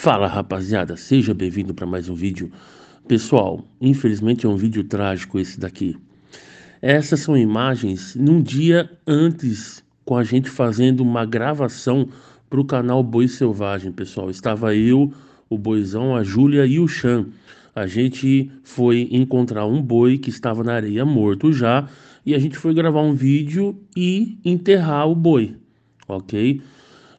Fala rapaziada, seja bem-vindo para mais um vídeo. Pessoal, infelizmente é um vídeo trágico esse daqui. Essas são imagens num dia antes com a gente fazendo uma gravação para o canal Boi Selvagem, pessoal. Estava eu, o Boizão, a Júlia e o Chan. A gente foi encontrar um boi que estava na areia morto já e a gente foi gravar um vídeo e enterrar o boi, ok?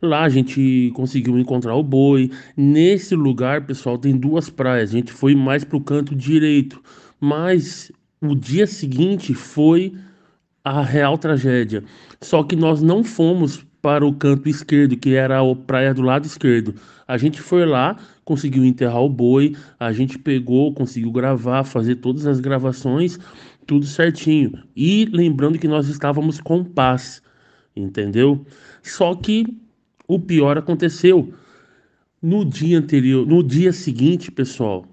Lá a gente conseguiu encontrar o boi. Nesse lugar, pessoal, tem duas praias. A gente foi mais para o canto direito, mas o dia seguinte foi a real tragédia. Só que nós não fomos para o canto esquerdo, que era a praia do lado esquerdo. A gente foi lá, conseguiu enterrar o boi, a gente pegou, conseguiu gravar, fazer todas as gravações, tudo certinho. E lembrando que nós estávamos com paz, entendeu? Só que o pior aconteceu. No dia anterior, no dia seguinte, pessoal,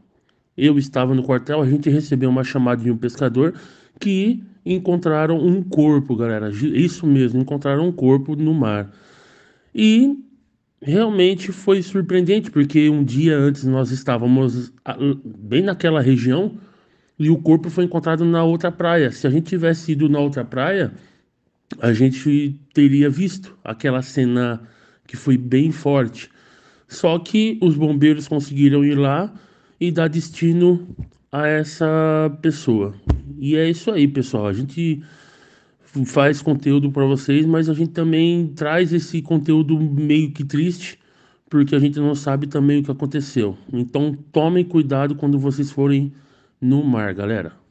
eu estava no quartel, a gente recebeu uma chamada de um pescador que encontraram um corpo, galera. Isso mesmo, encontraram um corpo no mar. E realmente foi surpreendente, porque um dia antes nós estávamos bem naquela região e o corpo foi encontrado na outra praia. Se a gente tivesse ido na outra praia, a gente teria visto aquela cena que foi bem forte. Só que os bombeiros conseguiram ir lá e dar destino a essa pessoa. E é isso aí, pessoal. A gente faz conteúdo para vocês, mas a gente também traz esse conteúdo meio que triste, porque a gente não sabe também o que aconteceu. Então tomem cuidado quando vocês forem no mar, galera.